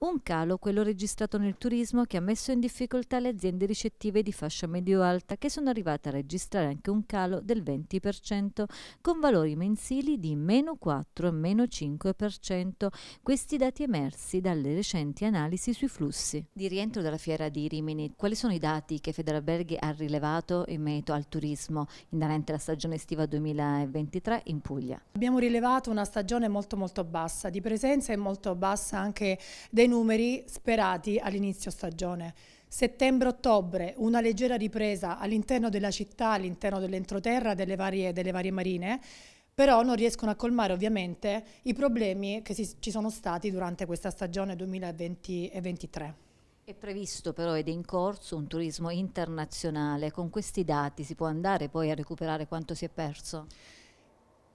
Un calo, quello registrato nel turismo, che ha messo in difficoltà le aziende ricettive di fascia medio-alta, che sono arrivate a registrare anche un calo del 20%, con valori mensili di meno 4 e meno 5%. Questi dati emersi dalle recenti analisi sui flussi. Di rientro dalla fiera di Rimini, quali sono i dati che Federalberghi ha rilevato in merito al turismo inerente alla stagione estiva 2023 in Puglia? Abbiamo rilevato una stagione molto molto bassa di presenza e molto bassa anche dei dai numeri sperati all'inizio stagione. Settembre-ottobre, una leggera ripresa all'interno della città, all'interno dell'entroterra, delle varie, delle varie marine, però non riescono a colmare ovviamente i problemi che si, ci sono stati durante questa stagione 2020-2023. È previsto però ed è in corso un turismo internazionale, con questi dati si può andare poi a recuperare quanto si è perso?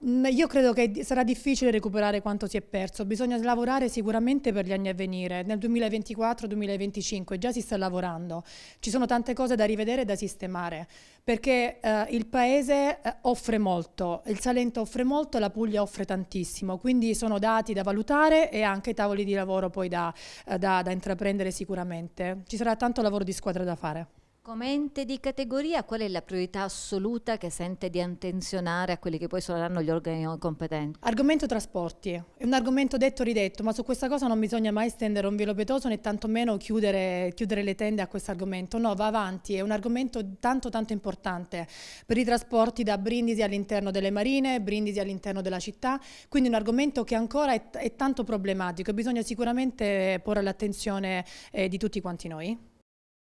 Io credo che sarà difficile recuperare quanto si è perso, bisogna lavorare sicuramente per gli anni a venire, nel 2024-2025 già si sta lavorando, ci sono tante cose da rivedere e da sistemare, perché eh, il Paese eh, offre molto, il Salento offre molto, la Puglia offre tantissimo, quindi sono dati da valutare e anche tavoli di lavoro poi da, eh, da, da intraprendere sicuramente, ci sarà tanto lavoro di squadra da fare. Come ente di categoria, qual è la priorità assoluta che sente di attenzionare a quelli che poi saranno gli organi competenti? Argomento trasporti. È un argomento detto e ridetto, ma su questa cosa non bisogna mai stendere un velo pietoso né tantomeno chiudere, chiudere le tende a questo argomento. No, va avanti, è un argomento tanto tanto importante per i trasporti da Brindisi all'interno delle marine, Brindisi all'interno della città, quindi un argomento che ancora è, è tanto problematico e bisogna sicuramente porre l'attenzione eh, di tutti quanti noi.